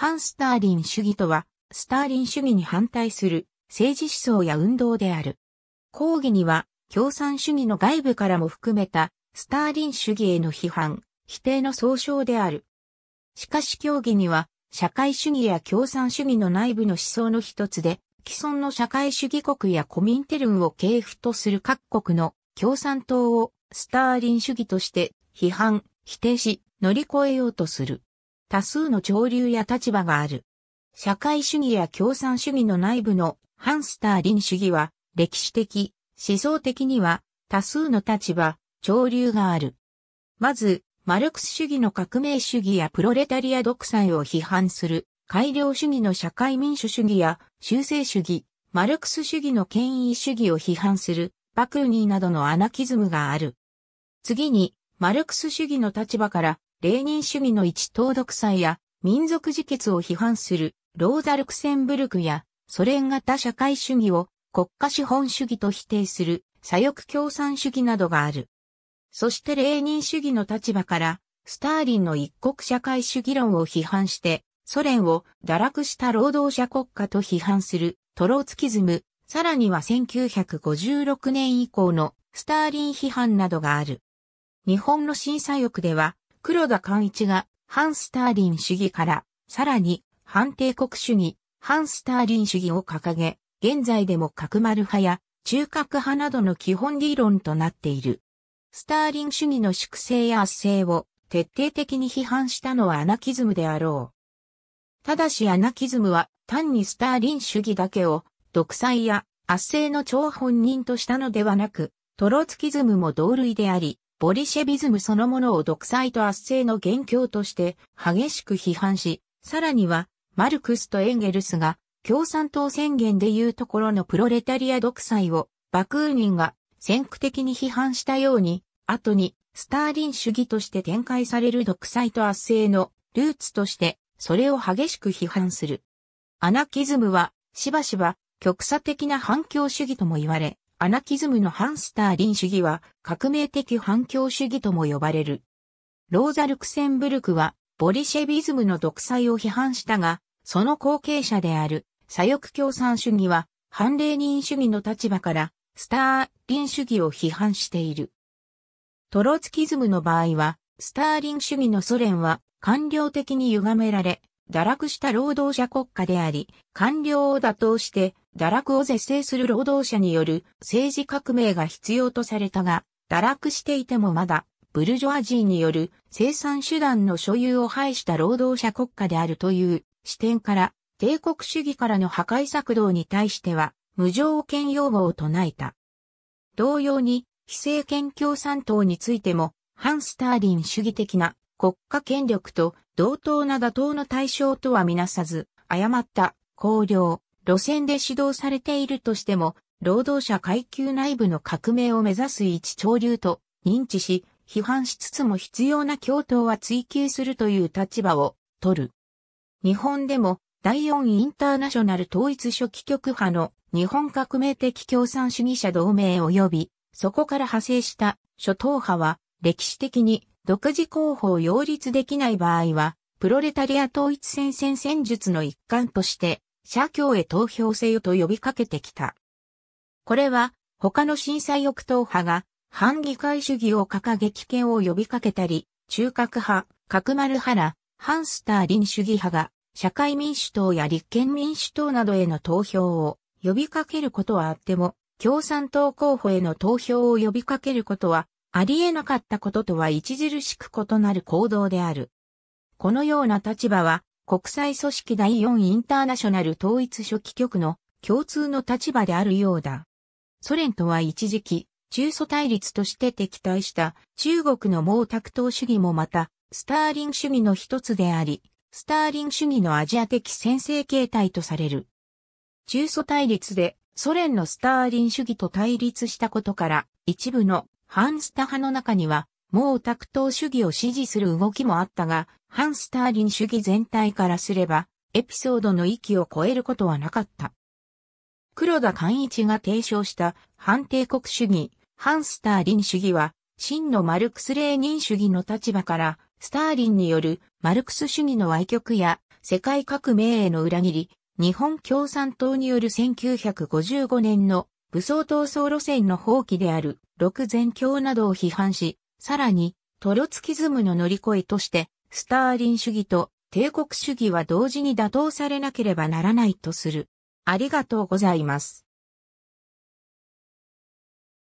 反スターリン主義とは、スターリン主義に反対する政治思想や運動である。抗議には、共産主義の外部からも含めた、スターリン主義への批判、否定の総称である。しかし協議には、社会主義や共産主義の内部の思想の一つで、既存の社会主義国やコミンテルンを系譜とする各国の共産党をスターリン主義として批判、否定し、乗り越えようとする。多数の潮流や立場がある。社会主義や共産主義の内部のハンスター林主義は歴史的、思想的には多数の立場、潮流がある。まず、マルクス主義の革命主義やプロレタリア独裁を批判する、改良主義の社会民主主義や修正主義、マルクス主義の権威主義を批判する、バクーニーなどのアナキズムがある。次に、マルクス主義の立場からレーニン主義の一党独裁や民族自決を批判するローザ・ルクセンブルクやソ連型社会主義を国家資本主義と否定する左翼共産主義などがある。そしてレーニン主義の立場からスターリンの一国社会主義論を批判してソ連を堕落した労働者国家と批判するトローツキズム、さらには1956年以降のスターリン批判などがある。日本の新左翼では黒田寛一が反スターリン主義からさらに反帝国主義、反スターリン主義を掲げ、現在でも角丸派や中核派などの基本理論となっている。スターリン主義の粛清や圧政を徹底的に批判したのはアナキズムであろう。ただしアナキズムは単にスターリン主義だけを独裁や圧政の張本人としたのではなく、トロツキズムも同類であり、ボリシェビズムそのものを独裁と圧政の元凶として激しく批判し、さらには、マルクスとエンゲルスが共産党宣言でいうところのプロレタリア独裁をバクーニンが先駆的に批判したように、後にスターリン主義として展開される独裁と圧政のルーツとして、それを激しく批判する。アナキズムは、しばしば、極左的な反共主義とも言われ、アナキズムの反スターリン主義は革命的反共主義とも呼ばれる。ローザ・ルクセンブルクはボリシェビズムの独裁を批判したが、その後継者である左翼共産主義は反レーニン主義の立場からスターリン主義を批判している。トロツキズムの場合は、スターリン主義のソ連は官僚的に歪められ、堕落した労働者国家であり、官僚を打倒して堕落を是正する労働者による政治革命が必要とされたが、堕落していてもまだ、ブルジョア人による生産手段の所有を排した労働者国家であるという視点から、帝国主義からの破壊策動に対しては、無条件擁護を唱えた。同様に、非政権共産党についても、反スターリン主義的な国家権力と同等な打倒の対象とはみなさず、誤った、公領、路線で指導されているとしても、労働者階級内部の革命を目指す一潮流と認知し、批判しつつも必要な共闘は追求するという立場を取る。日本でも第4インターナショナル統一初期局派の日本革命的共産主義者同盟及び、そこから派生した諸党派は歴史的に独自候補を擁立できない場合は、プロレタリア統一戦線戦術の一環として、社協へ投票せよと呼びかけてきた。これは他の震災翼党派が反議会主義を掲げ危険を呼びかけたり、中核派、角丸派ら、反スターリン主義派が社会民主党や立憲民主党などへの投票を呼びかけることはあっても、共産党候補への投票を呼びかけることはありえなかったこととは著しく異なる行動である。このような立場は国際組織第4インターナショナル統一書記局の共通の立場であるようだ。ソ連とは一時期、中ソ対立として敵対した中国の毛沢東主義もまた、スターリン主義の一つであり、スターリン主義のアジア的先制形態とされる。中ソ対立でソ連のスターリン主義と対立したことから、一部のハンスタ派の中にはもう卓党主義を支持する動きもあったが、反スターリン主義全体からすれば、エピソードの域を超えることはなかった。黒田寛一が提唱した反帝国主義、反スターリン主義は、真のマルクス・レーニン主義の立場から、スターリンによるマルクス主義の歪曲や世界革命への裏切り、日本共産党による1955年の武装闘争路線の放棄である六前教などを批判し、さらに、トロツキズムの乗り越えとして、スターリン主義と帝国主義は同時に打倒されなければならないとする。ありがとうございます。